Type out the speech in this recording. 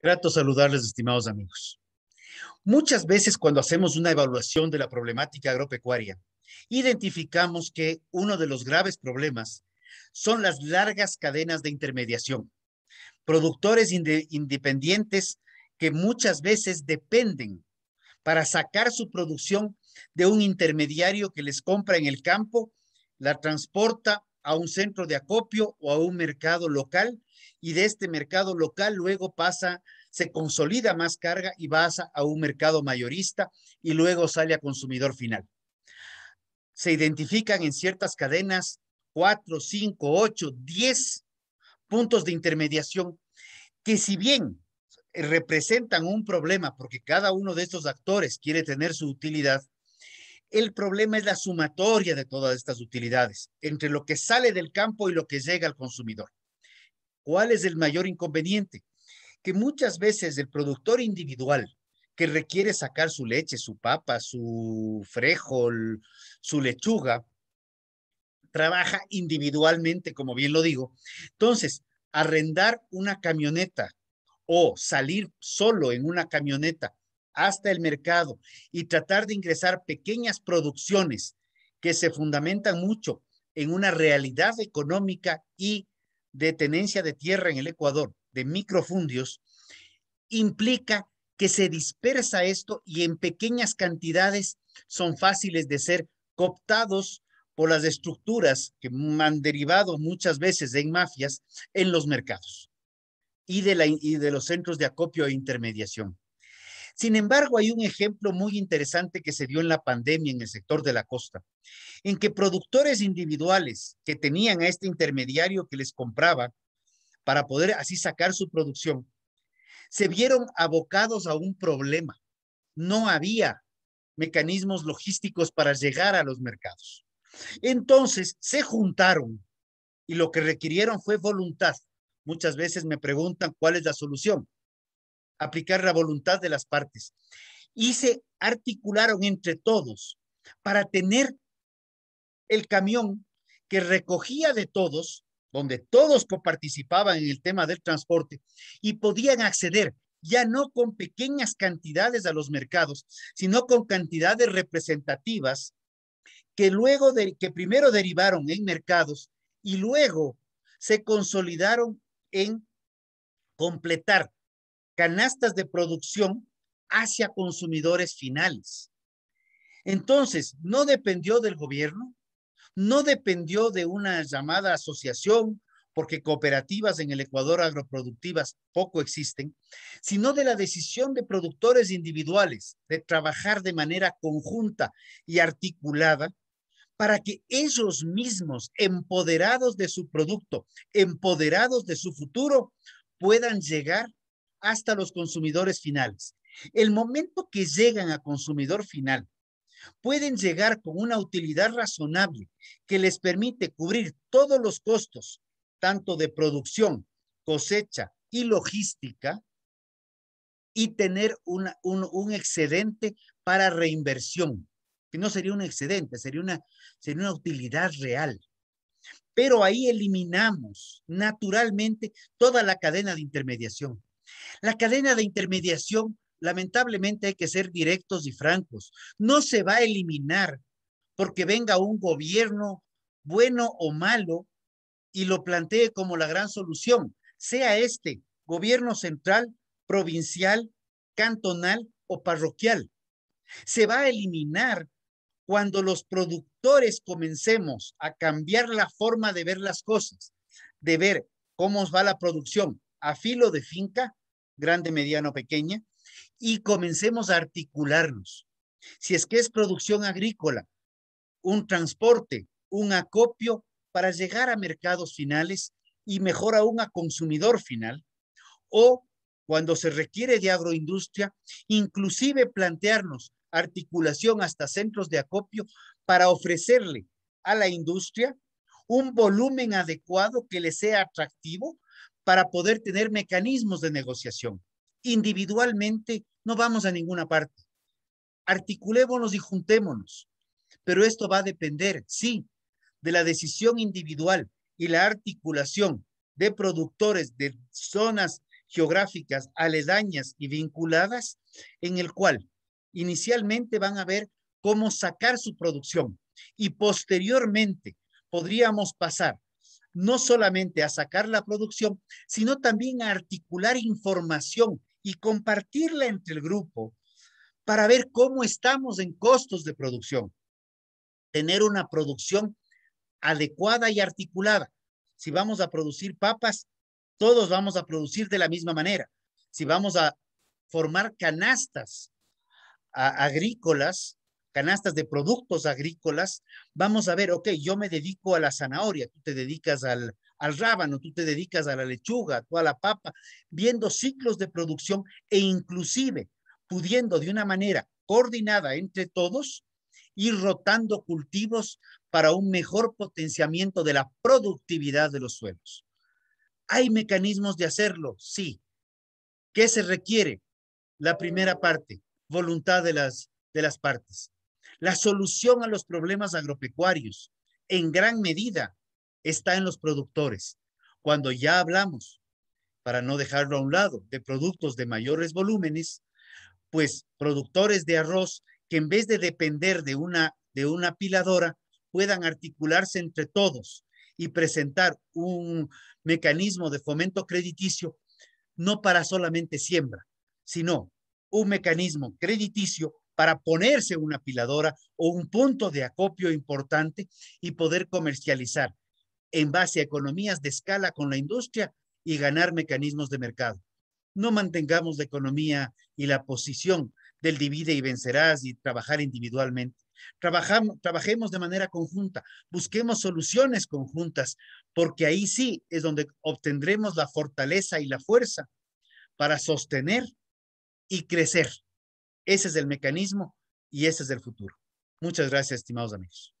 Grato saludarles, estimados amigos. Muchas veces cuando hacemos una evaluación de la problemática agropecuaria, identificamos que uno de los graves problemas son las largas cadenas de intermediación. Productores independientes que muchas veces dependen para sacar su producción de un intermediario que les compra en el campo, la transporta a un centro de acopio o a un mercado local y de este mercado local luego pasa, se consolida más carga y pasa a un mercado mayorista y luego sale a consumidor final. Se identifican en ciertas cadenas cuatro, cinco, ocho, diez puntos de intermediación que si bien representan un problema porque cada uno de estos actores quiere tener su utilidad, el problema es la sumatoria de todas estas utilidades, entre lo que sale del campo y lo que llega al consumidor. ¿Cuál es el mayor inconveniente? Que muchas veces el productor individual que requiere sacar su leche, su papa, su frejol, su lechuga, trabaja individualmente, como bien lo digo. Entonces, arrendar una camioneta o salir solo en una camioneta hasta el mercado y tratar de ingresar pequeñas producciones que se fundamentan mucho en una realidad económica y de tenencia de tierra en el Ecuador, de microfundios, implica que se dispersa esto y en pequeñas cantidades son fáciles de ser cooptados por las estructuras que han derivado muchas veces de mafias en los mercados y de, y de los centros de acopio e intermediación. Sin embargo, hay un ejemplo muy interesante que se dio en la pandemia en el sector de la costa, en que productores individuales que tenían a este intermediario que les compraba para poder así sacar su producción, se vieron abocados a un problema. No había mecanismos logísticos para llegar a los mercados. Entonces, se juntaron y lo que requirieron fue voluntad. Muchas veces me preguntan cuál es la solución aplicar la voluntad de las partes. Y se articularon entre todos para tener el camión que recogía de todos, donde todos coparticipaban en el tema del transporte y podían acceder ya no con pequeñas cantidades a los mercados, sino con cantidades representativas que luego que primero derivaron en mercados y luego se consolidaron en completar canastas de producción hacia consumidores finales. Entonces, no dependió del gobierno, no dependió de una llamada asociación, porque cooperativas en el Ecuador agroproductivas poco existen, sino de la decisión de productores individuales de trabajar de manera conjunta y articulada para que ellos mismos, empoderados de su producto, empoderados de su futuro, puedan llegar hasta los consumidores finales. El momento que llegan a consumidor final, pueden llegar con una utilidad razonable que les permite cubrir todos los costos, tanto de producción, cosecha y logística, y tener un, excedente para reinversión, que no sería un excedente, sería una utilidad real. Pero ahí eliminamos naturalmente toda la cadena de intermediación. La cadena de intermediación, lamentablemente hay que ser directos y francos, no se va a eliminar porque venga un gobierno bueno o malo y lo plantee como la gran solución, sea este gobierno central, provincial, cantonal o parroquial. Se va a eliminar cuando los productores comencemos a cambiar la forma de ver las cosas, de ver cómo va la producción, a filo de finca, grande, mediano, pequeña, y comencemos a articularnos. Si es que es producción agrícola, un transporte, un acopio para llegar a mercados finales y mejor aún a consumidor final, o cuando se requiere de agroindustria, inclusive plantearnos articulación hasta centros de acopio para ofrecerle a la industria un volumen adecuado que le sea atractivo para poder tener mecanismos de negociación. Individualmente no vamos a ninguna parte. Articulémonos y juntémonos. Pero esto va a depender, sí, de la decisión individual y la articulación de productores de zonas geográficas aledañas y vinculadas, en el cual inicialmente van a ver cómo sacar su producción y posteriormente podríamos pasar no solamente a sacar la producción, sino también a articular información y compartirla entre el grupo para ver cómo estamos en costos de producción. Tener una producción adecuada y articulada. Si vamos a producir papas, todos vamos a producir de la misma manera. Si vamos a formar canastas agrícolas, canastas de productos agrícolas, vamos a ver, ok, yo me dedico a la zanahoria, tú te dedicas al, al rábano, tú te dedicas a la lechuga, tú a la papa, viendo ciclos de producción e inclusive pudiendo de una manera coordinada entre todos ir rotando cultivos para un mejor potenciamiento de la productividad de los suelos. ¿Hay mecanismos de hacerlo? Sí. ¿Qué se requiere? La primera parte, voluntad de las, de las partes. La solución a los problemas agropecuarios en gran medida está en los productores. Cuando ya hablamos, para no dejarlo a un lado, de productos de mayores volúmenes, pues productores de arroz que en vez de depender de una, de una piladora, puedan articularse entre todos y presentar un mecanismo de fomento crediticio, no para solamente siembra, sino un mecanismo crediticio para ponerse una piladora o un punto de acopio importante y poder comercializar en base a economías de escala con la industria y ganar mecanismos de mercado. No mantengamos la economía y la posición del divide y vencerás y trabajar individualmente. trabajemos de manera conjunta, busquemos soluciones conjuntas, porque ahí sí es donde obtendremos la fortaleza y la fuerza para sostener y crecer ese es el mecanismo y ese es el futuro. Muchas gracias, estimados amigos.